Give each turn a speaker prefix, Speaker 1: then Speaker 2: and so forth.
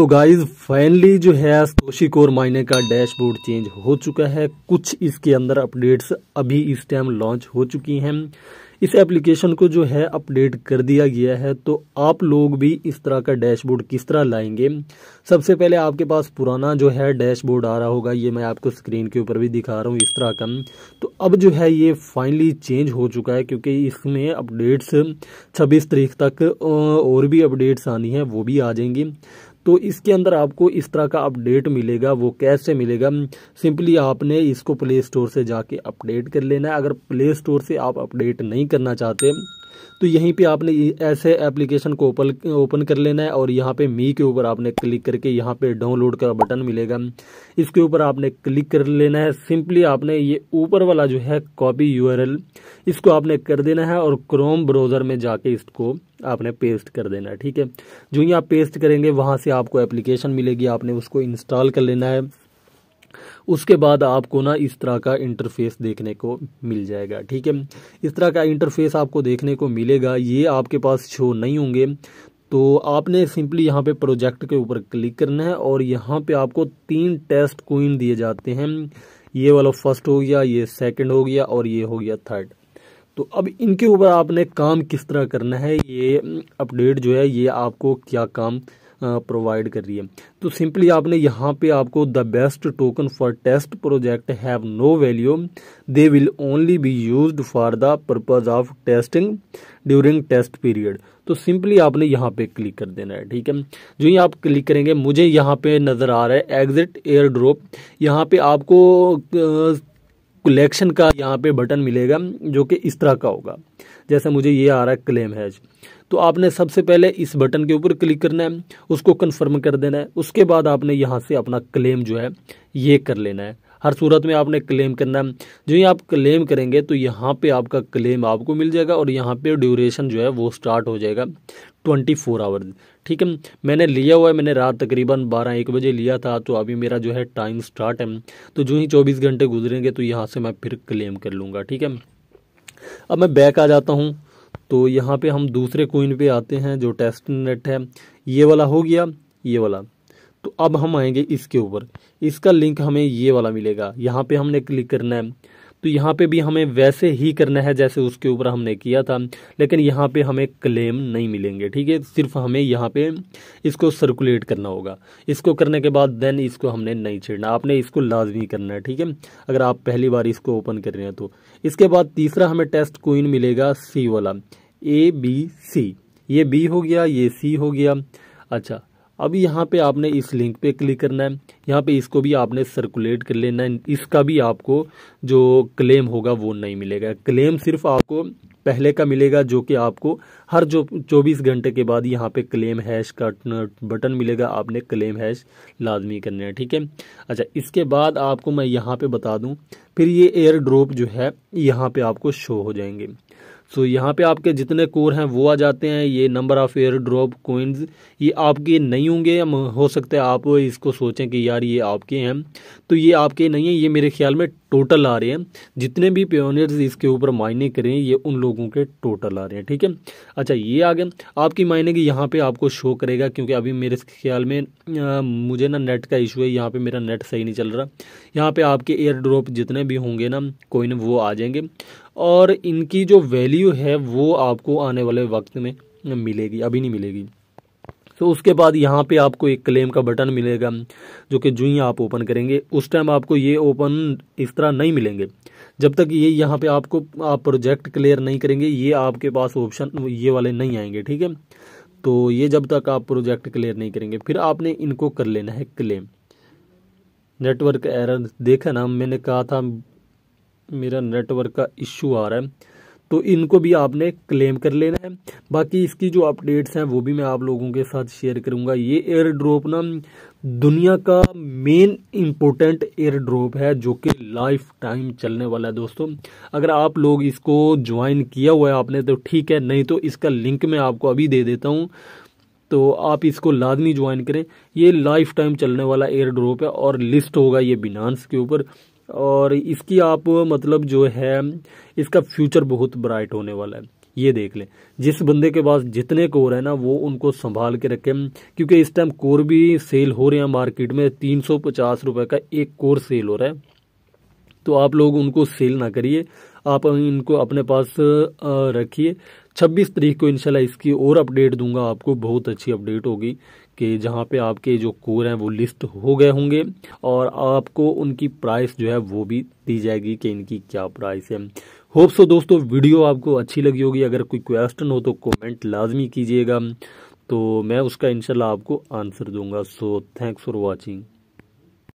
Speaker 1: तो guys finally जो है तोशी कोर माइने का डैशबोर्ड चेंज हो चुका है कुछ इसके अंदर अपडेट्स अभी इस टाइम लॉन्च हो चुकी हैं इस एप्लीकेशन को जो है अपडेट कर दिया गया है तो आप लोग भी इस तरह का डैशबोर्ड किस तरह लाएंगे सबसे पहले आपके पास पुराना जो है डैशबोर्ड आ रहा होगा ये मैं आपको स्क्रीन के ऊपर भी दिखा रहा हूँ इस तरह का तो अब जो है ये फाइनली चेंज हो चुका है क्योंकि इसमें अपडेट्स 26 तारीख तक और भी अपडेट्स आनी है वो भी आ जाएंगी तो इसके अंदर आपको इस तरह का अपडेट मिलेगा वो कैसे मिलेगा सिंपली आपने इसको प्ले स्टोर से जाके अपडेट कर लेना है अगर प्ले स्टोर से आप अपडेट नहीं करना चाहते तो यहीं पे आपने ऐसे एप्लीकेशन को ओपन ओपन कर लेना है और यहाँ पे मी के ऊपर आपने क्लिक करके यहाँ पे डाउनलोड का बटन मिलेगा इसके ऊपर आपने क्लिक कर लेना है सिंपली आपने ये ऊपर वाला जो है कॉपी यू इसको आपने कर देना है और क्रोम ब्राउज़र में जाके इसको आपने पेस्ट कर देना है ठीक है जो ही आप पेस्ट करेंगे वहाँ से आपको एप्लीकेशन मिलेगी आपने उसको इंस्टॉल कर लेना है उसके बाद आपको ना इस तरह का इंटरफेस देखने को मिल जाएगा ठीक है इस तरह का इंटरफेस आपको देखने को मिलेगा ये आपके पास शो नहीं होंगे तो आपने सिंपली यहाँ पे प्रोजेक्ट के ऊपर क्लिक करना है और यहाँ पे आपको तीन टेस्ट कोइन दिए जाते हैं ये वाला फर्स्ट हो गया ये सेकंड हो गया और ये हो गया थर्ड तो अब इनके ऊपर आपने काम किस तरह करना है ये अपडेट जो है ये आपको क्या काम प्रोवाइड कर रही है तो सिंपली आपने यहाँ पे आपको the best token for test project have no value they will only be use for the purpose of testing during test period तो सिंपली आपने यहाँ पे क्लिक कर देना है ठीक है जो ही आप क्लिक करेंगे मुझे यहाँ पे नज़र आ रहा है एग्जिट एयर ड्रॉप यहाँ पे आपको कलेक्शन का यहाँ पे बटन मिलेगा जो कि इस तरह का होगा जैसे मुझे ये आ रहा है क्लेम हैज तो आपने सबसे पहले इस बटन के ऊपर क्लिक करना है उसको कन्फर्म कर देना है उसके बाद आपने यहाँ से अपना क्लेम जो है ये कर लेना है हर सूरत में आपने क्लेम करना है जो ही आप क्लेम करेंगे तो यहाँ पे आपका क्लेम आपको मिल जाएगा और यहाँ पे ड्यूरेशन जो है वो स्टार्ट हो जाएगा ट्वेंटी फोर आवर ठीक है मैंने लिया हुआ है मैंने रात तकरीबन बारह एक बजे लिया था तो अभी मेरा जो है टाइम स्टार्ट है तो जो ही चौबीस घंटे गुजरेंगे तो यहाँ से मैं फिर क्लेम कर लूँगा ठीक है अब मैं बैक आ जाता हूँ तो यहाँ पे हम दूसरे कोइन पे आते हैं जो टेस्ट नेट है ये वाला हो गया ये वाला तो अब हम आएंगे इसके ऊपर इसका लिंक हमें ये वाला मिलेगा यहाँ पे हमने क्लिक करना है तो यहाँ पे भी हमें वैसे ही करना है जैसे उसके ऊपर हमने किया था लेकिन यहाँ पे हमें क्लेम नहीं मिलेंगे ठीक है सिर्फ हमें यहाँ पे इसको सर्कुलेट करना होगा इसको करने के बाद देन इसको हमने नहीं छेड़ना आपने इसको लाजमी करना है ठीक है अगर आप पहली बार इसको ओपन कर रहे हैं तो इसके बाद तीसरा हमें टेस्ट कोइन मिलेगा सी वाला ए बी सी ये बी हो गया ये सी हो गया अच्छा अभी यहाँ पे आपने इस लिंक पे क्लिक करना है यहाँ पे इसको भी आपने सर्कुलेट कर लेना है इसका भी आपको जो क्लेम होगा वो नहीं मिलेगा क्लेम सिर्फ आपको पहले का मिलेगा जो कि आपको हर जो चौबीस घंटे के बाद यहाँ पे क्लेम हैश का बटन मिलेगा आपने क्लेम हैश लाजमी करना है ठीक है अच्छा इसके बाद आपको मैं यहाँ पे बता दूँ फिर ये एयर ड्रॉप जो है यहाँ पे आपको शो हो जाएंगे सो यहाँ पे आपके जितने कोर हैं वो आ जाते हैं ये number of air drop coins ये आपके नहीं होंगे हो सकता है आप इसको सोचें कि यार ये आपके हैं तो ये आपके नहीं हैं ये मेरे ख्याल में टोटल आ रहे हैं जितने भी प्योनियर्स इसके ऊपर मायने करें ये उन लोगों के टोटल आ रहे हैं ठीक है अच्छा ये आ गए आपकी मायने की यहाँ पर आपको शो करेगा क्योंकि अभी मेरे ख्याल में आ, मुझे ना नेट का इशू है यहाँ पर मेरा नेट सही नहीं चल रहा यहाँ पर आपके एयर ड्रॉप जितने भी होंगे ना कोइन वो आ जाएंगे और इनकी जो वैल्यू है वो आपको आने वाले वक्त में मिलेगी अभी नहीं मिलेगी तो उसके बाद यहाँ पे आपको एक क्लेम का बटन मिलेगा जो कि जो ही आप ओपन करेंगे उस टाइम आपको ये ओपन इस तरह नहीं मिलेंगे जब तक ये यहाँ पे आपको आप प्रोजेक्ट क्लियर नहीं करेंगे ये आपके पास ऑप्शन ये वाले नहीं आएंगे ठीक है तो ये जब तक आप प्रोजेक्ट क्लियर नहीं करेंगे फिर आपने इनको कर लेना है क्लेम नेटवर्क एरर देखा ना मैंने कहा था मेरा नेटवर्क का इश्यू आ रहा है तो इनको भी आपने क्लेम कर लेना है बाकी इसकी जो अपडेट्स हैं वो भी मैं आप लोगों के साथ शेयर करूंगा ये एयर ड्रॉप ना दुनिया का मेन इम्पोर्टेंट एयर ड्रॉप है जो कि लाइफ टाइम चलने वाला है दोस्तों अगर आप लोग इसको ज्वाइन किया हुआ है आपने तो ठीक है नहीं तो इसका लिंक मैं आपको अभी दे देता हूँ तो आप इसको लादमी ज्वाइन करें ये लाइफ टाइम चलने वाला एयर ड्रॉप है और लिस्ट होगा ये बिनांस के ऊपर और इसकी आप मतलब जो है इसका फ्यूचर बहुत ब्राइट होने वाला है ये देख लें जिस बंदे के पास जितने कोर है ना वो उनको संभाल के रखें क्योंकि इस टाइम कोर भी सेल हो रहे हैं मार्केट में तीन सौ पचास का एक कोर सेल हो रहा है तो आप लोग उनको सेल ना करिए आप इनको अपने पास रखिए 26 तारीख को इनशाला इसकी और अपडेट दूंगा आपको बहुत अच्छी अपडेट होगी कि जहाँ पे आपके जो कोर हैं वो लिस्ट हो गए होंगे और आपको उनकी प्राइस जो है वो भी दी जाएगी कि इनकी क्या प्राइस है होप सो दोस्तों वीडियो आपको अच्छी लगी होगी अगर कोई क्वेश्चन हो तो कमेंट लाजमी कीजिएगा तो मैं उसका इनशाला आपको आंसर दूंगा सो थैंक्स फॉर वॉचिंग